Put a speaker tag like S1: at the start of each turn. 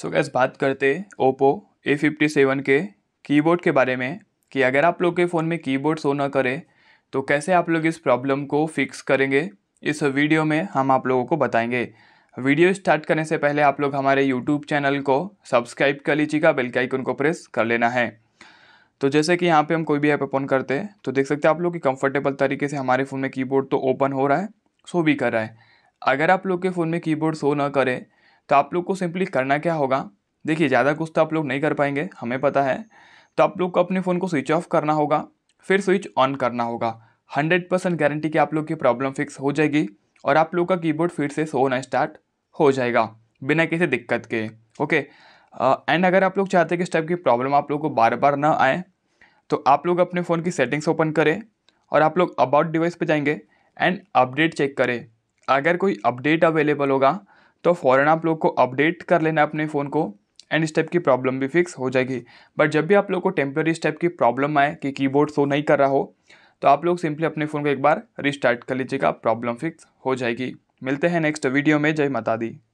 S1: सो so guys बात करते Oppo A fifty seven के कीबोर्ड के बारे में कि अगर आप लोग के फ़ोन में कीबोर्ड शो ना करे तो कैसे आप लोग इस प्रॉब्लम को फिक्स करेंगे इस वीडियो में हम आप लोगों को बताएंगे वीडियो स्टार्ट करने से पहले आप लोग हमारे यूट्यूब चैनल को सब्सक्राइब कर लीजिएगा बेल के आइकन को प्रेस कर लेना है तो जैसे कि यहाँ पे हम कोई भी ऐप ओपन करते हैं तो देख सकते हैं आप लोग कि कंफर्टेबल तरीके से हमारे फ़ोन में कीबोर्ड तो ओपन हो रहा है शो भी कर रहा है अगर आप लोग के फ़ोन में कीबोर्ड शो ना करें तो आप लोग को सिंपली करना क्या होगा देखिए ज़्यादा कुछ तो आप लोग नहीं कर पाएंगे हमें पता है तो आप लोग को अपने फ़ोन को स्विच ऑफ करना होगा फिर स्विच ऑन करना होगा हंड्रेड परसेंट गारंटी कि आप लोग की प्रॉब्लम फिक्स हो जाएगी और आप लोग का कीबोर्ड फिर से सोना स्टार्ट हो जाएगा बिना किसी दिक्कत के ओके एंड अगर आप लोग चाहते हैं कि इस टाइप की प्रॉब्लम आप लोग को बार बार ना आए तो आप लोग अपने फ़ोन की सेटिंग्स ओपन करें और आप लोग अबाउट डिवाइस पर जाएंगे एंड अपडेट चेक करें अगर कोई अपडेट अवेलेबल होगा तो फ़ौरन आप लोग को अपडेट कर लेना अपने फ़ोन को एंड स्टेप की प्रॉब्लम भी फिक्स हो जाएगी बट जब भी आप लोग को टेम्प्रेरी स्टेप की प्रॉब्लम आए कि कीबोर्ड शो नहीं कर रहा हो तो आप लोग सिंपली अपने फ़ोन को एक बार रिस्टार्ट कर लीजिएगा प्रॉब्लम फिक्स हो जाएगी मिलते हैं नेक्स्ट वीडियो में जय माता दी